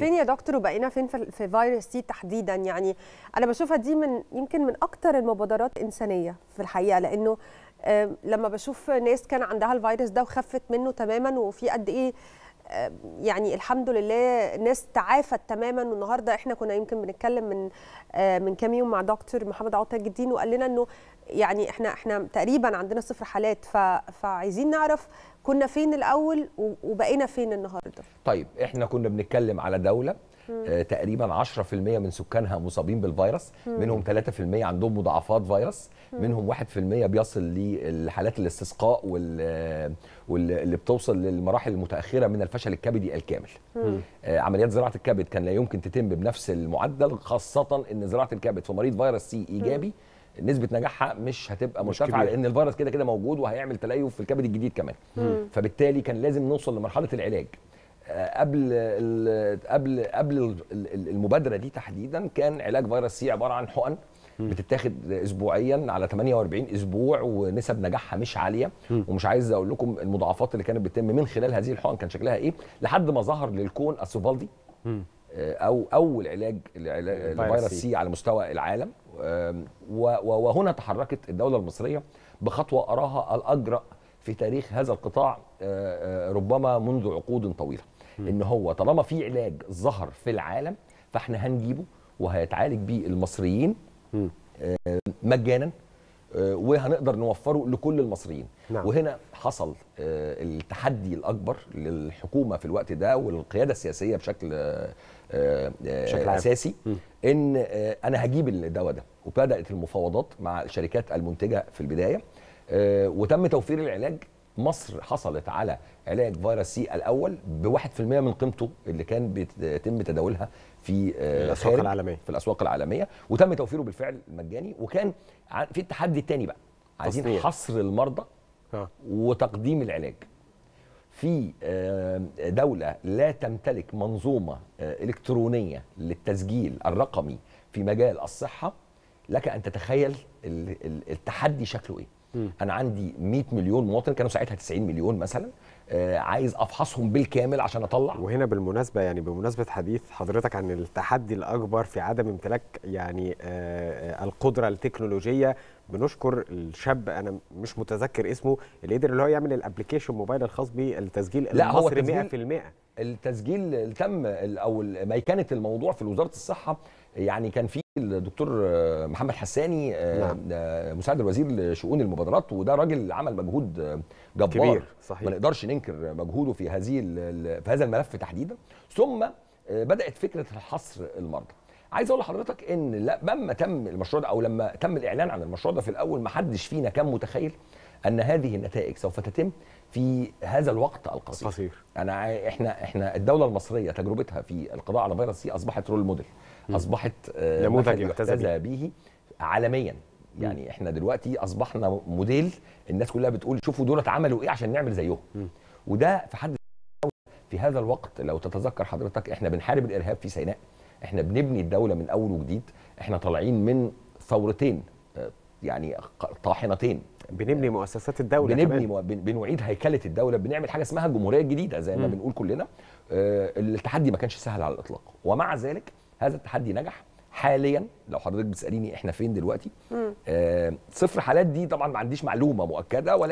فين يا دكتور وبقينا فين في فيروس سي تحديدا يعني انا بشوفها دي من يمكن من اكتر المبادرات انسانيه في الحقيقه لانه لما بشوف ناس كان عندها الفيروس ده وخفت منه تماما وفي قد ايه يعني الحمد لله ناس تعافت تماما والنهارده احنا كنا يمكن بنتكلم من آه، من كام يوم مع دكتور محمد عطيه الدين وقال لنا انه يعني احنا احنا تقريبا عندنا صفر حالات فعايزين نعرف كنا فين الاول وبقينا فين النهارده طيب احنا كنا بنتكلم على دوله آه تقريبا 10% من سكانها مصابين بالفيروس مم. منهم 3% عندهم مضاعفات فيروس منهم 1% بيصل لحالات الاستسقاء وال واللي بتوصل للمراحل المتاخره من الفشل الكبدي الكامل مم. آه عمليات زراعه الكبد كان لا يمكن تتم بنفس المعدل خاصه ان زراعه الكبد في مريض فيروس سي ايجابي مم. نسبه نجاحها مش هتبقى مرتفعه لان الفيروس كده كده موجود وهيعمل تليف في الكبد الجديد كمان مم. فبالتالي كان لازم نوصل لمرحله العلاج آه، قبل قبل قبل المبادره دي تحديدا كان علاج فيروس سي عباره عن حقن بتتاخد اسبوعيا على 48 اسبوع ونسب نجاحها مش عاليه ومش عايز اقول لكم المضاعفات اللي كانت بتتم من خلال هذه الحقن كان شكلها ايه لحد ما ظهر للكون اسوفالدي آه، او اول علاج لفيروس سي على مستوى العالم وهنا تحركت الدوله المصريه بخطوه اراها الاجرأ في تاريخ هذا القطاع آه، آه، ربما منذ عقود طويله ان هو طالما في علاج ظهر في العالم فاحنا هنجيبه وهيتعالج بيه المصريين مجانا آه، وهنقدر نوفره لكل المصريين نعم. وهنا حصل آه، التحدي الاكبر للحكومه في الوقت ده والقياده السياسيه بشكل آه، بشكل اساسي م. ان انا هجيب الدواء ده وبدات المفاوضات مع الشركات المنتجه في البدايه وتم توفير العلاج مصر حصلت على علاج فيروس سي الاول ب 1% من قيمته اللي كان بيتم تداولها في آه، الاسواق العالميه في الاسواق العالميه وتم توفيره بالفعل مجاني وكان في التحدي الثاني بقى عايزين تصفيق. حصر المرضى ها. وتقديم العلاج في آه، دوله لا تمتلك منظومه آه، الكترونيه للتسجيل الرقمي في مجال الصحه لك ان تتخيل التحدي شكله ايه م. انا عندي 100 مليون مواطن كانوا ساعتها 90 مليون مثلا آه، عايز افحصهم بالكامل عشان اطلع وهنا بالمناسبه يعني بمناسبه حديث حضرتك عن التحدي الاكبر في عدم امتلاك يعني آه، آه، القدره التكنولوجيه بنشكر الشاب انا مش متذكر اسمه اللي قدر اللي هو يعمل الابلكيشن موبايل الخاص بالتسجيل لا هو التسجيل 100% التسجيل تم او ميكنه الموضوع في وزاره الصحه يعني كان في الدكتور آه، محمد حساني آه، نعم. آه، مساعد الوزير لشؤون المبادرات وده راجل عمل مجهود جبار كبير صحيح. ما نقدرش ننكر مجهوده في هذه في هذا الملف تحديدا ثم بدات فكره حصر المرضى عايز اقول لحضرتك ان لما تم المشروع ده او لما تم الاعلان عن المشروع ده في الاول ما حدش فينا كان متخيل ان هذه النتائج سوف تتم في هذا الوقت القصير. القصير انا احنا احنا الدوله المصريه تجربتها في القضاء على فيروس سي اصبحت رول موديل اصبحت آه، نموذج يحتذى به عالميا يعني احنا دلوقتي اصبحنا موديل الناس كلها بتقول شوفوا دولت عملوا ايه عشان نعمل زيهم وده في حد في هذا الوقت لو تتذكر حضرتك احنا بنحارب الارهاب في سيناء احنا بنبني الدوله من اول وجديد احنا طالعين من ثورتين يعني طاحنتين بنبني مؤسسات الدوله بنبني مو... بنعيد هيكله الدوله بنعمل حاجه اسمها الجمهوريه الجديده زي ما م. بنقول كلنا آه التحدي ما كانش سهل على الاطلاق ومع ذلك هذا التحدي نجح حاليا لو حضرتك بتساليني احنا فين دلوقتي آه صفر حالات دي طبعا ما عنديش معلومه مؤكده ولكن